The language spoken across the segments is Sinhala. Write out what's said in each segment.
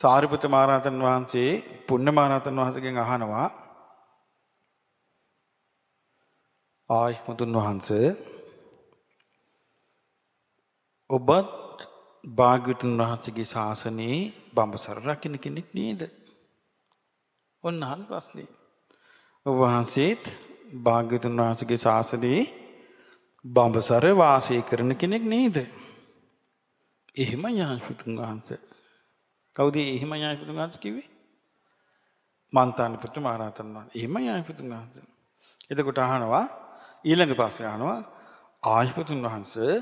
සාරිපුත මහරහතන් වහන්සේ පුණ්‍ය මහරහතන් වහන්සේගෙන් අහනවා ආයිමුතුන් වහන්සේ ඔබත් භාග්‍යතුන් වහන්සේගේ ශාසනයේ බඹසර රකින්න කෙනෙක් නේද? ඔන්න අහන ප්‍රශ්නේ. ඔබ වහන්සේත් භාග්‍යතුන් වහන්සේගේ ශාසනයේ බඹසර වාසය කරන කෙනෙක් නේද? එහෙමයි ආයිමුතුන් වහන්සේ කවුද එහෙම ඥායපතුන් වහන්සේ කිව්වේ? මන්තානිපුත්‍ර මහරහතන් වහන්සේ. එහෙම ඥායපතුන් වහන්සේ. එතකොට අහනවා ඊළඟ ප්‍රශ්නේ අහනවා ආයපතුන් වහන්සේ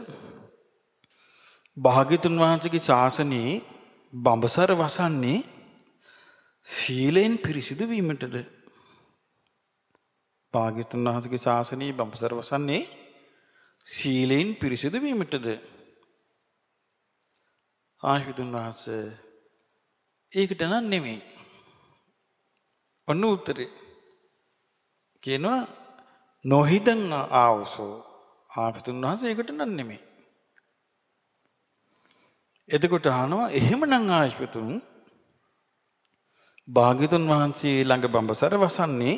භාග්‍යතුන් වහන්සේගේ ශාසනයේ බඹසර වසන්නේ සීලෙන් පිරිසිදු වීමටද? භාග්‍යතුන් වහන්සේගේ ශාසනයේ බඹසර වසන්නේ සීලෙන් පිරිසිදු වීමටද? ආයපතුන් වහන්සේ ඒකට නම් නෙමෙයි. ඔන්න උත්තරේ. කියනවා නොහිතන් ආවසෝ ආපතුන් වහන්සේ ඒකට නම් නෙමෙයි. එතකොට අහනවා එහෙමනම් ආශිපතුන් භාග්‍යතුන් වහන්සේ ළඟ බඹසර වසන්නේ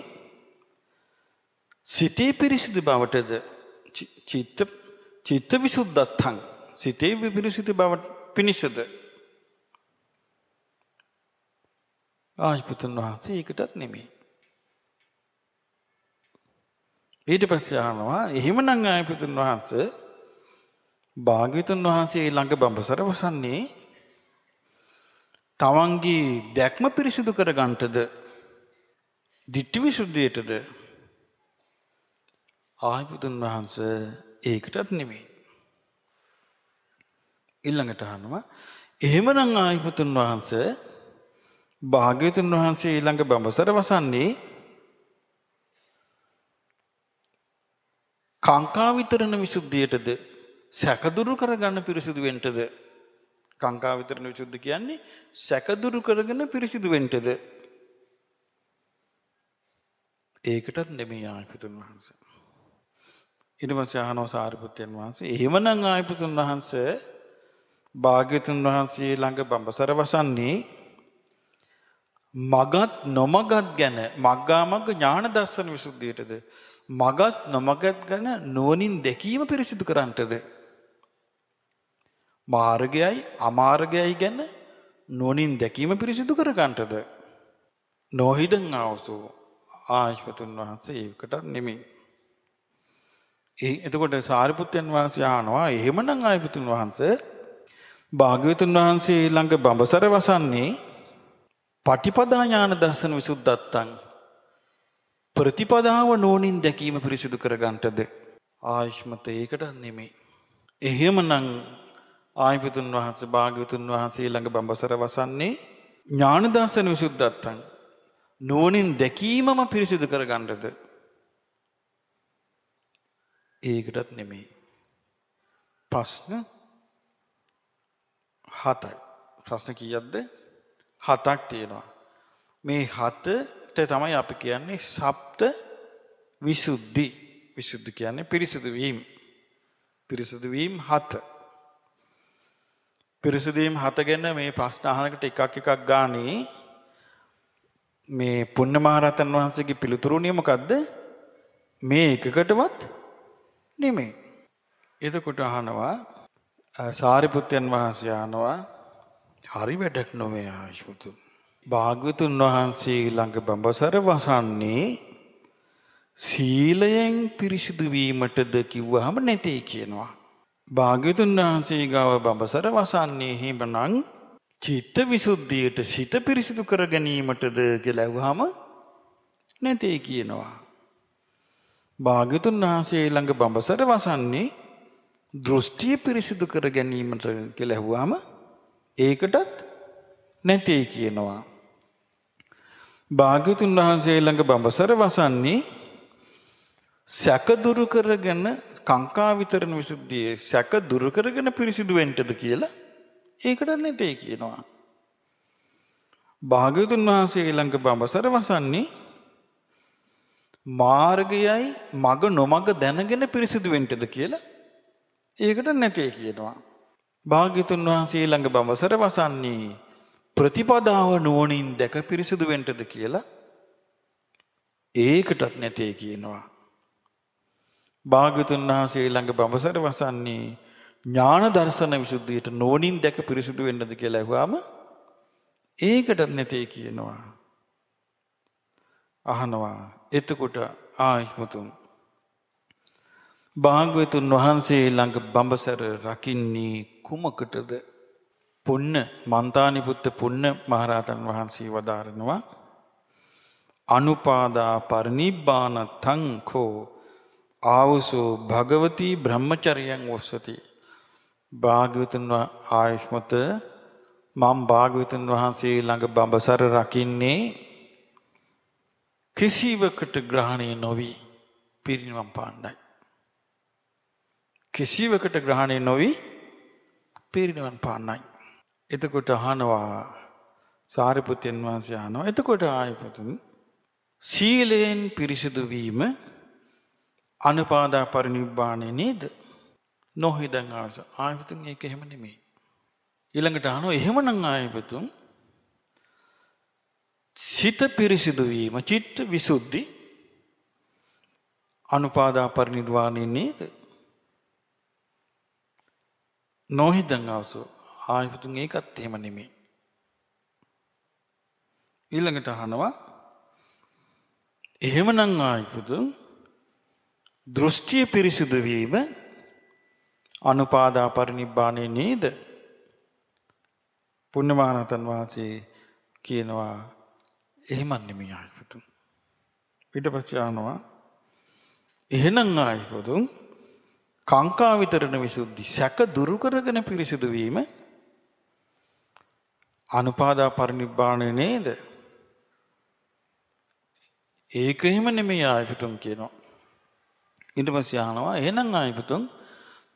සිතේ පිරිසිදු බවටද චිත්ත චිත්ත විසුද්ධත්තං සිතේ විපිරිසිදු බව පිණිසද ආජිපුතන් වහන්සේ ඒකටත් නෙමෙයි. ඊට පස්සේ අහනවා එහෙමනම් ආජිපුතන් වහන්සේ භාග්‍යතුන් වහන්සේ ළඟ බඹසර වසන්නේ තමන්ගේ දැක්ම පිරිසිදු කරගන්නටද ditthi visuddiyටද ආයුතුන් වහන්ස ඒකටත් නෙමෙයි ඊළඟට අහනවා එහෙමනම් ආයුතුන් වහන්සේ භාග්‍යතුන් වහන්සේ ඊළඟ බඹසර වසන්නේ කාංකා විතරණ විසුද්ධියටද සැකදුරු කරගන්න පිරිසිදු වෙන්නද කාංකා විතරණ විසුද්ධි කියන්නේ සැකදුරු කරගෙන පිරිසිදු වෙන්නද ඒකටත් නෙමෙයි ආයපතුන් වහන්සේ ඊට පස්සේ අහනවා සාරිපුත්යන් වහන්සේ එහෙමනම් ආයපතුන් වහන්සේ භාග්‍යතුන් වහන්සේ ළඟ බඹසර වසන්නේ මගත් නොමගත් ගැන මග්ගාමග්ග ඥාන දස්සන විසුද්ධියටද මගත් නොමගත් ගැන නුවණින් දැකීම පිරිසිදු කරන්නටද මාර්ගයයි අමාර්ගයයි ගැන නුවණින් දැකීම පිරිසිදු කර ගන්නටද නොහිදන් ආවසෝ ආශ්වතුන් වහන්සේ ඒකට නෙමෙයි ඒ එතකොට සාරිපුත්යන් වහන්සේ අහනවා එහෙමනම් ආයපුතුන් වහන්සේ භාග්‍යවතුන් වහන්සේ ළඟ බඹසර වසන්නේ පටිපදා ඥාන දර්ශන විසුද්ධත්තං ප්‍රතිපදාව නෝනින් දැකීම පිරිසිදු කරගන්නටද ආයුෂ්මත ඒකට නෙමෙයි. එහෙමනම් ආයිපතුන් වහන්සේ භාග්‍යවතුන් වහන්සේ ළඟ බඹසර වසන්නේ ඥාන දර්ශන විසුද්ධත්තං නෝනින් දැකීමම පිරිසිදු කරගන්නටද ඒකටත් නෙමෙයි. ප්‍රශ්න හතයි. ප්‍රශ්න කීයක්ද? හතක් තියෙනවා. මේ හතට තමයි අපි කියන්නේ සප්ත විසුද්ධි. විසුද්ධි කියන්නේ පිරිසිදු වීම. පිරිසිදු වීම හත. පිරිසිදු වීම හත ගැන මේ ප්‍රශ්න අහනකට එකක් එකක් ගානේ මේ පුණ්‍ය මහරහතන් වහන්සේගේ පිළිතුරුණිය මොකද්ද? මේ එකකටවත් නෙමෙයි. එතකොට අහනවා සාරිපුත්යන් වහන්සේ අහනවා හරි වැඩක් නොවේ ආශිපතුන්. භාග්‍යතුන් වහන්සේ ළඟ බඹසර වසන්නේ සීලයෙන් පිරිසිදු වීමටද කිව්වහම නැtei කියනවා. භාග්‍යතුන් වහන්සේ ගාව බඹසර වසන්නේ හිමනම් චිත්ත විසුද්ධියට සිත පිරිසිදු කර ගැනීමටද කියලා ඇහුවාම නැtei කියනවා. භාග්‍යතුන් වහන්සේ ළඟ බඹසර වසන්නේ දෘෂ්ටිය පිරිසිදු කර ගැනීමට කියලා ඇහුවාම ඒකටත් නැtei කියනවා. භාග්‍යතුන් වහන්සේ ළඟ බඹසර වසන්නේ සැක දුරු කරගෙන කාංකා විතරණ විසුද්ධියේ සැක දුරු කරගෙන පිරිසිදු වෙන්නද කියලා ඒකට නැtei කියනවා. භාග්‍යතුන් වහන්සේ ළඟ බඹසර වසන්නේ මාර්ගයයි මග නොමග දැනගෙන පිරිසිදු වෙන්නද කියලා ඒකට නැtei කියනවා. භාග්‍යතුන් වහන්සේ ළඟ බඹසර වසන්නේ ප්‍රතිපදාව නුවණින් දැක පිරිසිදු වෙන්නද කියලා ඒකටත් නැtei කියනවා. භාග්‍යතුන් වහන්සේ ළඟ බඹසර වසන්නේ ඥාන දර්ශන විසුද්ධියට නුවණින් දැක පිරිසිදු වෙන්නද කියලා අහුවාම ඒකටත් නැtei කියනවා. අහනවා. එතකොට ආයිමතුන් භාග්‍යතුන් වහන්සේ ළඟ බඹසර රකින්නේ කුමකටද පුන්න මන්තානිපුත්ත පුන්න මහරහතන් වහන්සේ වදාරනවා අනුපාදා පරිනිබ්බාන තංකෝ ආවසෝ භගවති බ්‍රහ්මචරියන් වස්සති භාග්‍යතුන් ආයුෂ්මත මම භාග්‍යතුන් වහන්සේ ළඟ බඹසර රකින්නේ කිසිවකට ග්‍රහණය නොවී පිරිනිවන් පාන්නයි කිසිවකට ග්‍රහණය නොවී පිරිනිවන් පාන්නයි. එතකොට අහනවා සාරිපුතයන් වහන්සේ අහනවා. එතකොට ආයපතුන් සීලයෙන් පිරිසිදු වීම අනුපාදා පරිනිබ්බාණය නේද? නොහිදන් ආස. ආයපතුන් ඒක එහෙම නෙමෙයි. ඊළඟට අහනවා එහෙමනම් ආයපතුන් සිත පිරිසිදු වීම චිත්ත විසුද්ධි අනුපාදා පරිනිර්වාණය නේද? නොහිදන් අවසු ආයපතුන් ඒකත් එහෙම නෙමේ. ඊළඟට අහනවා එහෙමනං ආයපුතුන් දෘෂ්ටිය පිරිසිදුවීම අනුපාදා පරිනිබ්බානය නේද පුුණමානතන් වහන්සේ කියනවා එහෙමන්නෙම ආයපුතුන්. පිට පස්චානවා එහෙනං ආයපොදුන් කාංකා විතරණ විසුද්ධි සැක දුරු කරගෙන පිරිසිදු වීම අනුපාදා පරිනිබ්බාණය නේද? ඒක එහෙම නෙමෙයි ආයතතුම් කියනවා. ඊට පස්සේ අහනවා එහෙනම් ආයතතුම්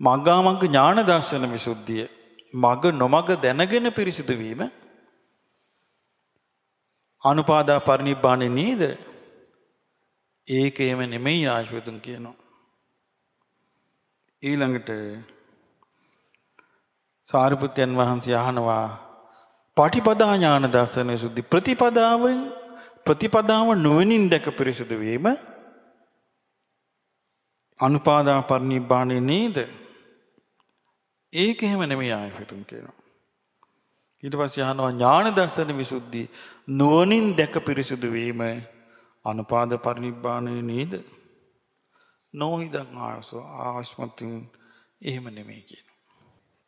මග්ගා මග්ග ඥාන දර්ශන විසුද්ධිය මග නොමග දැනගෙන පිරිසිදු වීම අනුපාදා පරිනිබ්බාණය නේද? ඒක එහෙම නෙමෙයි ආයතතුම් කියනවා. ඊළඟට සාරිපුත්යන් වහන්සේ අහනවා පටිපදා ඥාන දර්ශනය සුද්ධි ප්‍රතිපදාවෙන් ප්‍රතිපදාව නුවණින් දැක පිරිසුදු වීම අනුපාදා පරිනිබ්බාණේ නේද ඒක එහෙම නෙමෙයි ආයතන කියනවා ඊට පස්සේ අහනවා ඥාන දර්ශන විසුද්ධි නුවණින් දැක පිරිසුදු වීම අනුපාද පරිනිබ්බාණේ නේද නෝහිදං ආස ආශ්මතුන් එහෙම නෙමේ කියන.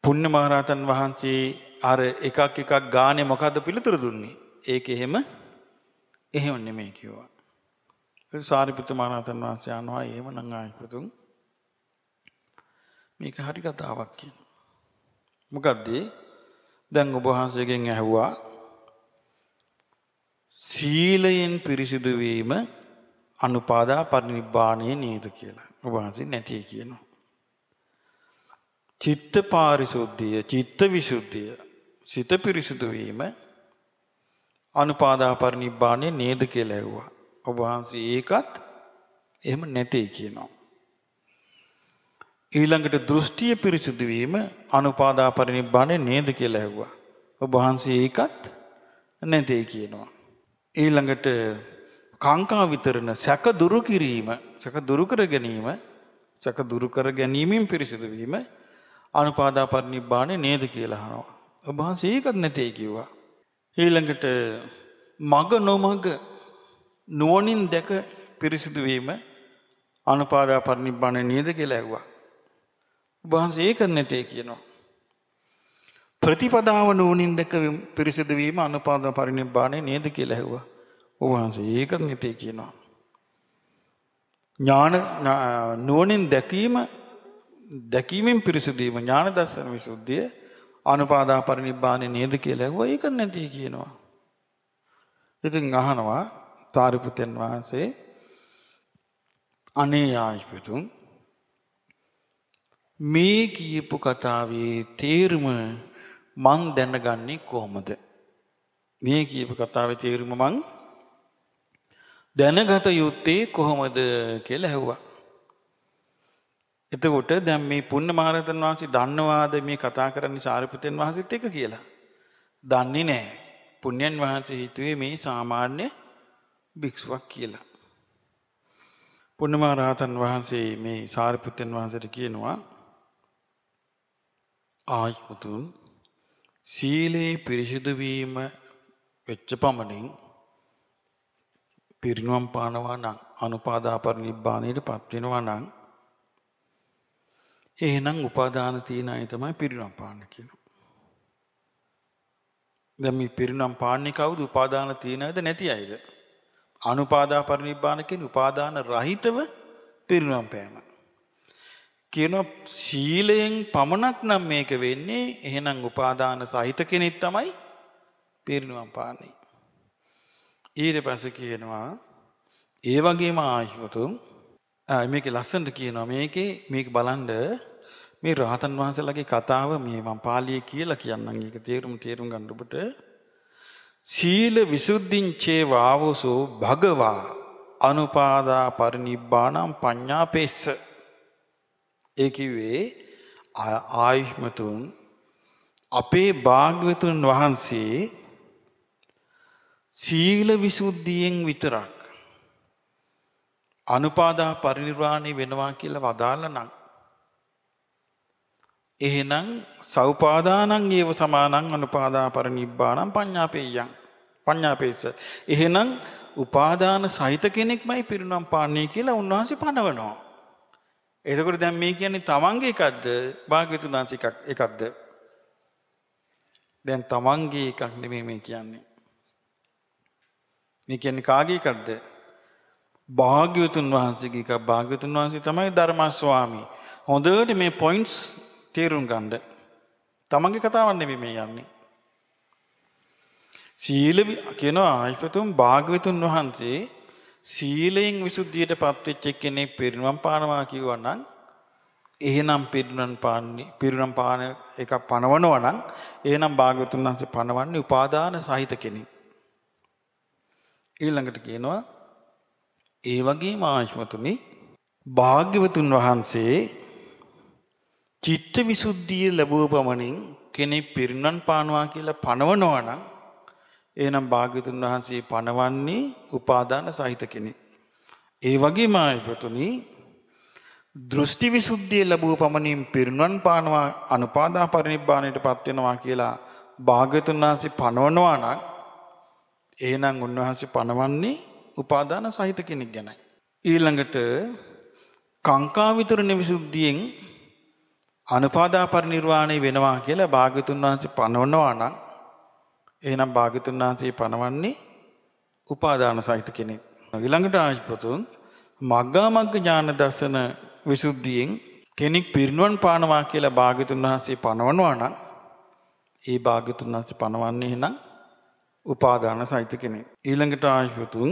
පුුණ්‍ය මහරහතන් වහන්සේ අර එකක් එකක් ගානය මොකද පිළිතුර දුන්නේ. ඒක එහෙම එහෙම නෙමේ කිව්වා. සාරිපිත මහරහතන් වහන්සේ අනවා එහෙම නංආයකතුන් මේක හරි කතාවක් කියන. මොකක්දේ දැන් ඔබහන්සේගෙන් ඇහුවා සීලයෙන් පිරිසිදුවීම අනුපාදා පරිනිබ්බාණය නේද කියලා. උභාසින් නැති කියනවා. චිත්ත පාරිශුද්ධිය, චිත්ත විසුද්ධිය, සිත පිරිසුදු වීම අනුපාදා පරිනිබ්බාණය නේද කියලා ඇහුවා. ඔබවහන්සේ ඒකත් එහෙම නැtei කියනවා. ඊළඟට දෘෂ්ටිය පිරිසුදු වීම අනුපාදා පරිනිබ්බාණය නේද කියලා ඇහුවා. ඔබවහන්සේ ඒකත් නැtei කියනවා. ඊළඟට කාංකා විතරණ සැක දුරු කිරීම සැක දුරු කර ගැනීම සැක දුරු කර ගැනීමෙන් පිරිසිදු වීම අනුපාදා පරිනිබ්බාණය නේද කියලා අහනවා. ඔබ වහන්සේ ඒකත් නැtei කිව්වා. ඊළඟට මග නොමග නුවණින් දැක පිරිසිදු වීම අනුපාදා පරිනිබ්බාණය නේද කියලා ඇහුවා. ඔබ වහන්සේ ඒකත් නැtei කියනවා. ප්‍රතිපදාව නුවණින් දැක පිරිසිදු වීම අනුපාදා පරිනිබ්බාණය නේද කියලා ඇහුවා. ඔබ වහන්සේ ඒකත් නිතේ කියනවා. ඥාන නුවණින් දැකීම දැකීමෙන් පිරිසුදීම ඥාන දර්ශන විසුද්ධිය අනුපාදා පරිනිබ්බානේ නේද කියලා ඇහුවා ඒක නැති කියනවා. ඉතින් අහනවා සාරිපුතෙන් වහන්සේ අනේ ආයිපතුන් මේ කියපු කතාවේ තේරුම මං දැනගන්නේ කොහොමද? මේ කියපු කතාවේ තේරුම මං දැනගත යුත්තේ කොහොමද කියලා ඇහුවා. එතකොට දැන් මේ පුණ්‍ය මහරහතන් වහන්සේ දන්නවාද මේ කතා කරන්නේ සාරිපුතෙන් වහන්සේත් එක කියලා? දන්නේ නැහැ. පුණ්‍යයන් වහන්සේ හිතුවේ මේ සාමාන්‍ය භික්ෂුවක් කියලා. පුණ්‍ය මහරහතන් වහන්සේ මේ සාරිපුතෙන් වහන්සේට කියනවා ආයිකුතුන් සීලේ පිරිසිදු වීම වෙච්ච පමණින් පිරිනුවම් පානවා නම් අනුපාදා පරිනිබ්බාණයට පත් වෙනවා නම් එහෙනම් උපාදාන තියෙන අය තමයි පිරිනුවම් පාන්න කියනවා. දැන් මේ පිරිනුවම් පාන්නේ කවුද? උපාදාන තියෙන අයද නැති අයද? අනුපාදා පරිනිබ්බාණ කියන්නේ උපාදාන රහිතව පිරිනුවම් පෑම. කියන සීලයෙන් පමණක් නම් මේක වෙන්නේ එහෙනම් උපාදාන සහිත කෙනෙක් තමයි පිරිනුවම් පාන්නේ. ඊට පස්සේ කියනවා ඒ වගේම ආශිවතුන් මේක ලස්සනට කියනවා මේකේ මේක බලන්ඩ මේ රහතන් වහන්සේලාගේ කතාව මේ මම පාලියේ කියලා කියන්නම් ඒක තේරුම් තේරුම් ගන්න ඔබට සීල විසුද්ධින් චේව ආවසෝ භගවා අනුපාදා පරිනිබ්බාණං පඤ්ඤාපේස්ස ඒ කිව්වේ ආයුෂ්මතුන් අපේ භාග්‍යවතුන් වහන්සේ සීල විසුද්ධියෙන් විතරක් අනුපාදා පරිනිර්වාණය වෙනවා කියලා වදාල නම්. එහෙනම් සවපාදානං ඒව සමානං අනුපාදා පරිනිබ්බානම් පඤ්ඤාපේයං පඤ්ඤාපේස. එහෙනම් උපාදාන සහිත කෙනෙක්මයි පිරිනම් පාන්නේ කියලා උන්වහන්සේ පනවනවා. එතකොට දැන් මේ කියන්නේ තමන්ගේ එකක්ද භාග්‍යතුන් වහන්සේ එකක්ද? දැන් තමන්ගේ එකක් නෙමෙයි මේ කියන්නේ. මේ කියන්නේ කාගේ එකක්ද? භාග්‍යවතුන් වහන්සේගේ එකක්. භාග්‍යවතුන් වහන්සේ තමයි ධර්මස්වාමී. හොඳට මේ පොයින්ට්ස් තේරුම් ගන්න. තමන්ගේ කතාවක් නෙමෙයි මේ යන්නේ. සීල කියනවා අයිපතුම් භාග්‍යවතුන් වහන්සේ සීලයෙන් විසුද්ධියට පත්වෙච්ච කෙනෙක් පිරිනම් පානවා කිව්වා නම් එහෙනම් පිරිනම් පාන්නේ පිරිනම් පාන එක පනවනවා නම් එහෙනම් භාග්‍යවතුන් වහන්සේ පනවන්නේ උපාදාන සහිත කෙනෙක්. ඊළඟට කියනවා ඒ වගේ මාශ්මතුනි භාග්‍යවතුන් වහන්සේ චිත්ත විසුද්ධිය ලැබුව පමණින් කෙනෙක් පිරිනන් පානවා කියලා පණවනවා නම් එහෙනම් භාග්‍යතුන් වහන්සේ පණවන්නේ උපාදාන සහිත කෙනෙක්. ඒ වගේම ආයතතුනි දෘෂ්ටි විසුද්ධිය ලැබුව පමණින් පිරිනන් පානවා අනුපාදා පරිනිබ්බාණයටපත් වෙනවා කියලා භාග්‍යතුන් වහන්සේ පණවනවා නම් එහෙනම් උන්වහන්සේ පනවන්නේ උපාදාන සහිත කෙනෙක් ගැනයි. ඊළඟට කංකා විතරණ විසුද්ධියෙන් අනුපාදා පරිනිර්වාණය වෙනවා කියලා භාග්‍යතුන් වහන්සේ පනවනවා නම් එහෙනම් භාග්‍යතුන් වහන්සේ පනවන්නේ උපාදාන සහිත කෙනෙක්. ඊළඟට ආශිපතුන් මග්ගා මග්ග ඥාන දර්ශන විසුද්ධියෙන් කෙනෙක් පිරිනුවන් පානවා කියලා භාග්‍යතුන් වහන්සේ පනවනවා නම් ඒ භාග්‍යතුන් වහන්සේ පනවන්නේ එහෙනම් උපාදාන සහිත කෙනෙක්. ඊළඟට ආශුතුන්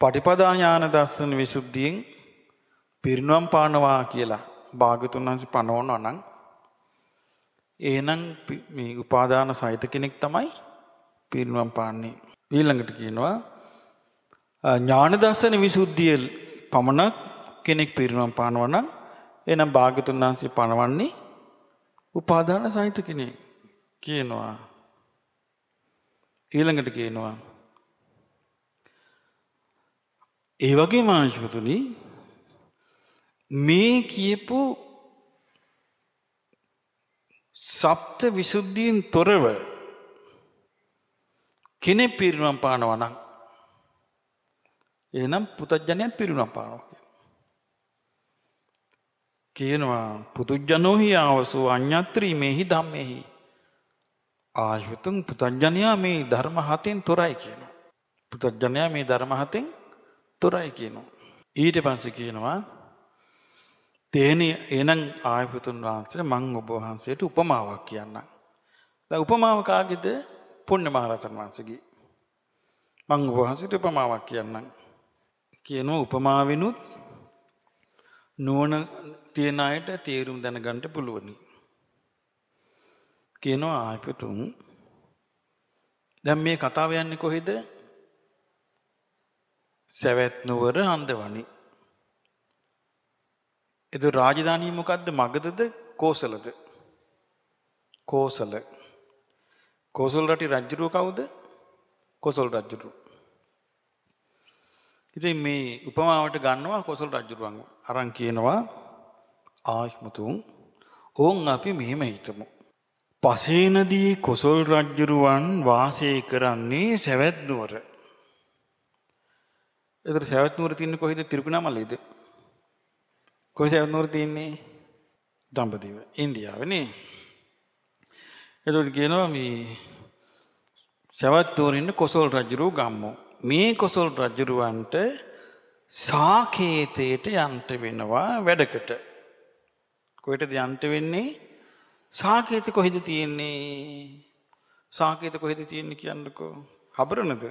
පටිපදා ඥාන දර්ශන විසුද්ධියෙන් පිරිනුවම් පානවා කියලා භාගතුන් වහන්සේ පනවනවා නම් එහෙනම් මේ උපාදාන සහිත කෙනෙක් තමයි පිරිනුවම් පාන්නේ. ඊළඟට කියනවා ඥාන දර්ශන විසුද්ධිය පමණක් කෙනෙක් පිරිනුවම් පානවා නම් එහෙනම් භාගතුන් වහන්සේ පනවන්නේ උපාදාන සහිත කෙනෙක් කියනවා. ඊළඟට කියනවා. ඒ වගේ මාංශපතුනි මේ කියපු සප්ත විසුද්ධියෙන් තොරව කෙනෙක් පිරිනම් පානවා නම් එහෙනම් පුතජනයත් පිරිනම් පානවා කියනවා පුදුජනෝහි ආවසු අඤ්ඤත්‍රි මේහි ධම්මේහි ආයුතං පුතඥයා මේ ධර්ම හතෙන් තොරයි කියනවා. පුතඥයා මේ ධර්ම හතෙන් තොරයි කියනවා. ඊට පස්සේ කියනවා තේන එනං ආයුතුන් වහන්සේ මං ඔබ වහන්සේට උපමාවක් කියන්නම්. දැන් උපමාව කාගේද? පුණ්‍ය මහරහතන් වහන්සේගේ. මං ඔබ වහන්සේට උපමාවක් කියන්නම්. කියන උපමාවෙනුත් නුවණ තියන අයට තේරුම් දැනගන්න පුළුවනි. කියනවා ආපතුන් දැම් මේ කතාව යන්නේ කොහෙද සැවැත්නුවර හන්දවනි. එද රාජධානී මොකක්ද මගදද කෝසලද කෝසල කෝසල් රටි රජ්ජුරුව කවුද කොසල් රජ්ජුරු. ඉති මේ උපමාවට ගන්නවා කොසල් රජ්ජුරුවන් අරං කියනවා ආශ්මතුන් ඔවුන් අපි මෙහෙම හිතමු. පසේනදී කොසල් රජ්ජුරුවන් වාසය කරන්නේ සැවැත් නුවර. එතකොට සැවැත් නුවර තින්නේ කොහෙද? තිරුකුණාමලේද? කොහේ සැවැත් නුවර තින්නේ? දඹදිව, ඉන්දියාවේ නේ. එතකොට කියනවා මේ සැවැත් නුවර ඉන්න කොසල් රජ්ජුරුව ගම්මෝ. මේ කොසල් රජ්ජුරුවන්ට සාකේතයට යන්ට වෙනවා වැඩකට. කොහෙටද යන්ට වෙන්නේ? සාකේත කොහෙද තියෙන්නේ සාකේත කොහෙද තියෙන්නේ කියන්නකෝ හබරනද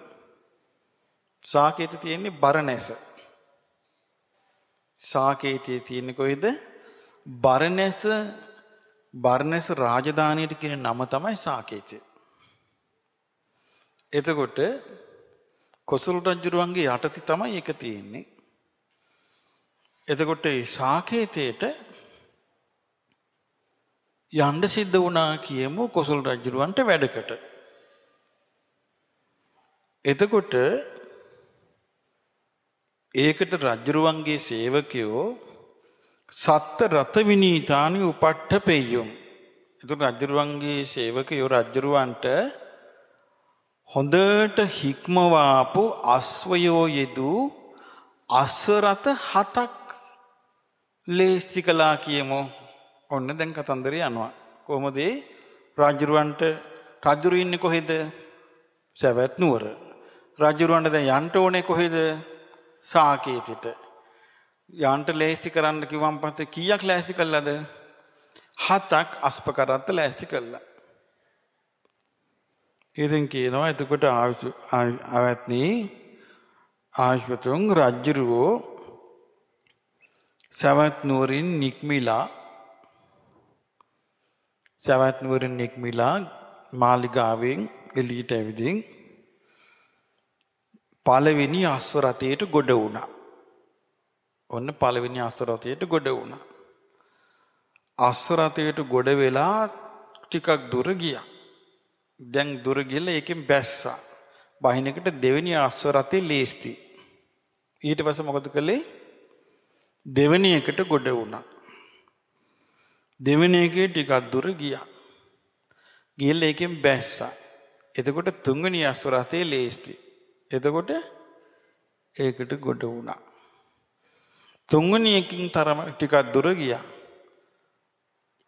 සාකේත තියෙන්නේ බරණැස සාකේතයේ තියෙන්නේ කොහෙද බරණැස බරණැස රාජධානියට කියන නම තමයි සාකේතය එතකොට කොසල් රජුරුවන්ගේ යටති තමයි එක තියෙන්නේ එතකොට සාකේතයට යන්න සිද්ධ වුණා කියමු කොසල් රජුරවන්ට වැඩකට. එතකොට ඒකට රජ්ජුරුවන්ගේ සේවකයෝ සත්ත රත විනීතානි උපට්ට පෙයුම්. එතු රජ්ජුරුවන්ගේ සේවකයෝ රජ්ජුරුවන්ට හොඳට හික්මවාපු අස්වයෝ යෙදූ අස්වරත හතක් ලේස්ති කලා කියමු ඔන්න දැන් කතන්දරය යනවා. කොහොමදේ රාජරුවන්ට රජුරු ඉන්නේ කොහෙද? සැවැත් නුවර. රජරුවන්ට දැන් යන්න ඕනේ කොහෙද? සාකේතෙට. යන්න ලෑස්ති කරන්න කිව්වන් පස්සේ කීයක් ලෑස්ති කළාද? හතක් අස්ප කරත්ත ලෑස්ති කළා. ඉතින් කියනවා එතකොට ආවත්නි ආශ්වතුන් රජ්ජුරුවෝ සවත් නුවරින් නික්මිලා සවැත් නුවරින් නික්මිලා මාලිගාවෙන් එළියට ඇවිදින් පළවෙනි අස්ව රථයට ගොඩ වුණා. ඔන්න පළවෙනි අස්ව රථයට ගොඩ වුණා. අස්ව රථයට ගොඩ වෙලා ටිකක් දුර ගියා. දැන් දුර ගිහලා ඒකෙන් බැස්සා. බහිනකට දෙවෙනි අස්ව රථේ ලේස්ති. ඊට පස්සේ මොකද කළේ? දෙවෙනි එකට ගොඩ වුණා. දෙවන එකේ ටිකක් දුර ගියා. ගිහිල්ලා ඒකෙන් බැස්සා. එතකොට තුන්වෙනි අසුරතේ ලේස්ති. එතකොට ඒකට ගොඩ වුණා. තුන්වෙනි එකකින් තරම ටිකක් දුර ගියා.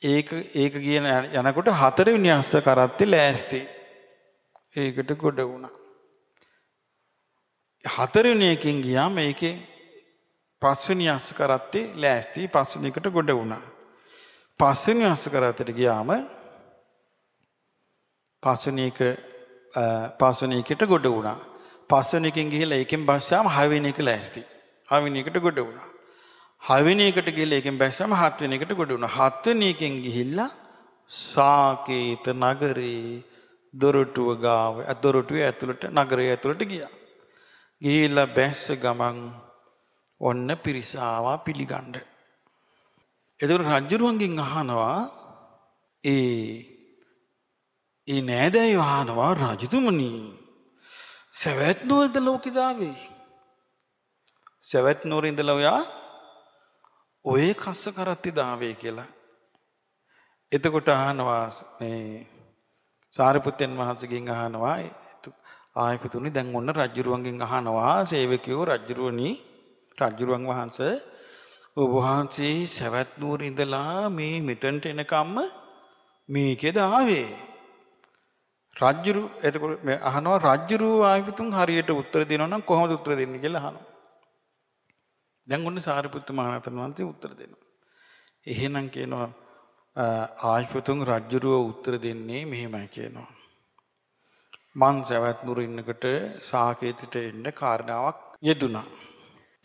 ඒක ඒක කියන යනකොට හතරවෙනි අස්ස කරත්තේ ලෑස්ති. ඒකට ගොඩ වුණා. හතරවෙනි එකකින් ගියාම ඒකේ පස්වෙනි අස්ස කරත්තේ ලෑස්ති පස්වෙනි එකට ගොඩ වුණා. පස්වෙනි අස්සකරතට ගියාම පස්වෙනික පස්වෙනිකට ගොඩ වුණා. පස්වෙනිකෙන් ගිහිල්ලා ඒකෙන් බස්සාම හයවෙනි එක ලෑස්ති. හයවෙනි එකට ගොඩ වුණා. හයවෙනි එකට ගිහිල්ලා ඒකෙන් බස්සාම හත්වෙනි එකට ගොඩ වුණා. හත්වෙනි එකෙන් ගිහිල්ලා සාකේත නගරේ දොරටුව ගාව දොරටුවේ ඇතුළට නගරය ඇතුළට ගියා. ගිහිල්ලා බැස්ස ගමන් ඔන්න පිරිසාවා පිළිගන්න. එතකොට රජ්ජුරුවන්ගෙන් අහනවා ඒ ඒ නෑදැයි වහනවා රජතුමනී සැවැත් නුවරද ලෝකෙදාවේ. සැවැත් නුවරින්දල ඔයා ඔය කස්ස කරත්ති දාවේ කියලා. එතකොට අහනවා සාරිපුතයන් වහන්සගෙන් අහනවා ආයපතුනි දැන් ඔන්න රජ්ජුරුවන්ගෙන් අහනවා සේවකයෝ රජ්ජුරුවනි රජ්ජුරුවන් වහන්සේ ඔබහන්සේ සැවැත්නුවර ඉඳලා මේ මෙතන්ට එනකම්ම මේකෙද ආවේ. රජ්ජුරු එතකොට මේ අහනවා රජ්ජුරු ආයතන හරියට උත්තර දෙනවා නම් කොහොමද උත්තර දෙන්නේ කියලා අහනවා. දැන් ඔන්න සාරිපුත්ත මහරහතන් වහන්සේ උත්තර දෙනවා. එහෙනම් කියනවා ආයතන රජ්ජුරුව උත්තර දෙන්නේ මෙහෙමයි කියනවා. මං සවැත් නුර ඉන්නකොට සාකේතට එන්න කාරණාවක් යෙදුනා.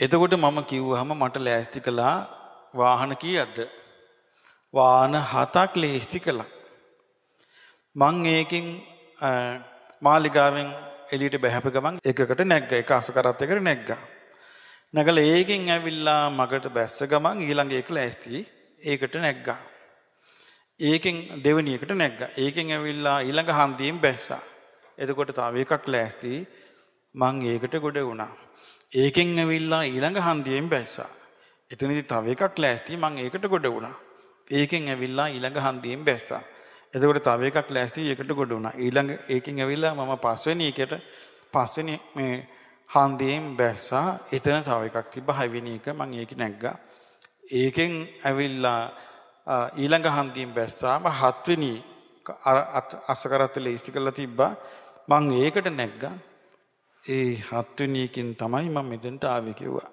එතකොට මම කිව්වහම මට ලෑස්ති කළා වාහන කීයක්ද? වාහන හතක් ලෑස්ති කළා. මං ඒකෙන් මාලිගාවෙන් එළියට බහැප ගමන් එකකට නැග්ගා. එක අසකරත් එකට නැග්ගා. නැගලා ඒකෙන් ඇවිල්ලා මගට බැස්ස ගමන් ඊළඟ එක ලෑස්ති ඒකට නැග්ගා. ඒකෙන් දෙවෙනි එකට නැග්ගා. ඒකෙන් ඇවිල්ලා ඊළඟ හන්දියෙන් බැස්සා. එතකොට තව එකක් ලෑස්ති මං ඒකට ගොඩ වුණා. ඒකෙන් ඇවිල්ලා ඊළඟ හන්දියෙන් බැස්සා. එතනදි තව එකක් ලෑස්ති මං ඒකට ගොඩ වුණා. ඒකෙන් ඇවිල්ලා ඊළඟ හන්දියෙන් බැස්සා. එතකොට තව එකක් ලෑස්ති ඒකට ගොඩ වුණා. ඊළඟ ඒකෙන් ඇවිල්ලා මම පස්වෙනි එකට පස්වෙනි මේ හන්දියෙන් බැස්සා. එතන තව එකක් තිබ්බා හයවෙනි එක මං ඒක නැග්ගා. ඒකෙන් ඇවිල්ලා ඊළඟ හන්දියෙන් බැස්සාම හත්වෙනි අසකරත්තල ඉස්ති කරලා තිබ්බා. මං ඒකට නැග්ගා. ඒ හත්වනියකින් තමයි මම මෙතෙන්ට ආවේ කිව්වා.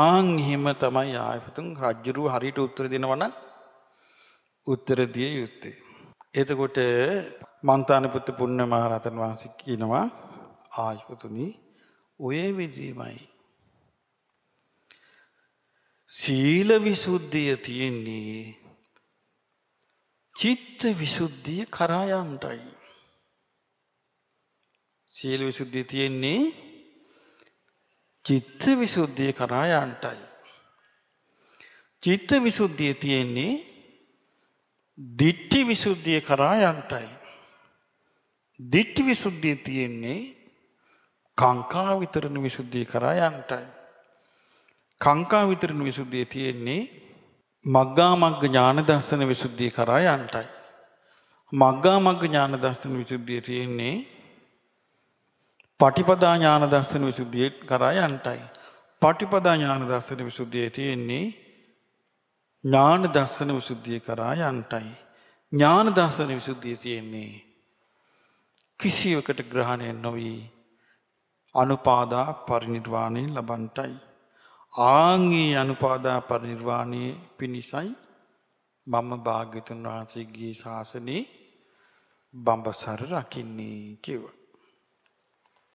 ආන් එහෙම තමයි ආයතන රජුරු හරියට උත්තර දෙනවා නම් උත්තර දිය යුත්තේ. එතකොට මන්තානපුත් පුණ්‍ය මහරතන් වහන්සේ කියනවා ආයතනි ඔය විදිහමයි සීල විසුද්ධිය තියෙන්නේ චිත්ත විසුද්ධිය කරා යන්නටයි. සීල විසුද්ධිය තියෙන්නේ චිත්ත විසුද්ධිය කරා යන්ටයි. චිත්ත විසුද්ධිය තියෙන්නේ දිට්ටි විසුද්ධිය කරා යන්ටයි. දිට්ටි විසුද්ධිය තියෙන්නේ කංකා විතරණ විසුද්ධිය කරා යන්ටයි. කංකා විතරණ විසුද්ධිය තියෙන්නේ මග්ගා මග්ග ඥාන දර්ශන විසුද්ධිය කරා යන්ටයි. මග්ගා මග්ග ඥාන දර්ශන විසුද්ධිය තියෙන්නේ පටිපදා ඥාන දර්ශන විසුද්ධිය කරා යන්ටයි. පටිපදා ඥාන දර්ශන විසුද්ධියේ තියෙන්නේ ඥාන දර්ශන විසුද්ධිය කරා යන්ටයි. ඥාන දර්ශන විසුද්ධිය තියෙන්නේ කිසිවකට ග්‍රහණය නොවී අනුපාදා පරිනිර්වාණය ලබන්ටයි. ආංගී අනුපාදා පරිනිර්වාණය පිණිසයි මම භාග්‍යතුන් වහන්සේගේ ශාසනයේ බඹසර රකින්නේ කිව්වා.